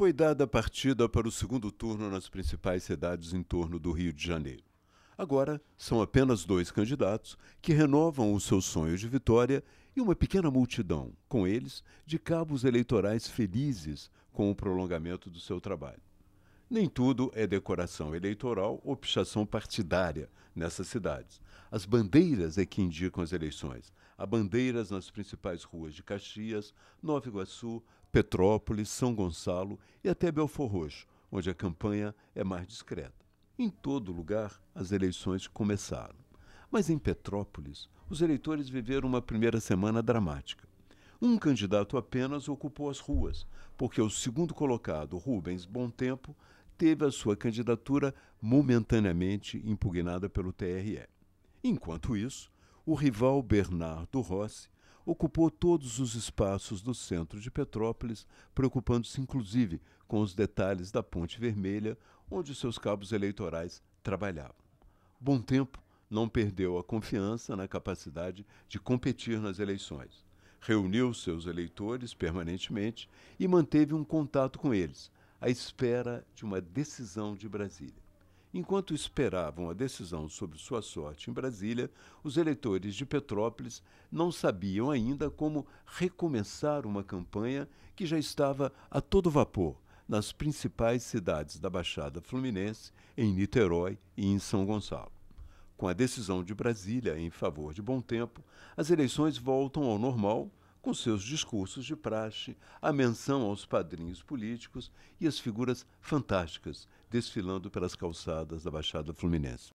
Foi dada a partida para o segundo turno nas principais cidades em torno do Rio de Janeiro. Agora são apenas dois candidatos que renovam o seu sonho de vitória e uma pequena multidão, com eles, de cabos eleitorais felizes com o prolongamento do seu trabalho. Nem tudo é decoração eleitoral ou pichação partidária nessas cidades. As bandeiras é que indicam as eleições. Há bandeiras nas principais ruas de Caxias, Nova Iguaçu, Petrópolis, São Gonçalo e até Belfor Roxo, onde a campanha é mais discreta. Em todo lugar, as eleições começaram. Mas em Petrópolis, os eleitores viveram uma primeira semana dramática. Um candidato apenas ocupou as ruas, porque o segundo colocado, Rubens Bom Tempo, teve a sua candidatura momentaneamente impugnada pelo TRE. Enquanto isso, o rival Bernardo Rossi ocupou todos os espaços do centro de Petrópolis, preocupando-se inclusive com os detalhes da Ponte Vermelha, onde seus cabos eleitorais trabalhavam. Bom tempo não perdeu a confiança na capacidade de competir nas eleições. Reuniu seus eleitores permanentemente e manteve um contato com eles, à espera de uma decisão de Brasília. Enquanto esperavam a decisão sobre sua sorte em Brasília, os eleitores de Petrópolis não sabiam ainda como recomeçar uma campanha que já estava a todo vapor nas principais cidades da Baixada Fluminense, em Niterói e em São Gonçalo. Com a decisão de Brasília em favor de Bom Tempo, as eleições voltam ao normal com seus discursos de praxe, a menção aos padrinhos políticos e as figuras fantásticas desfilando pelas calçadas da Baixada Fluminense.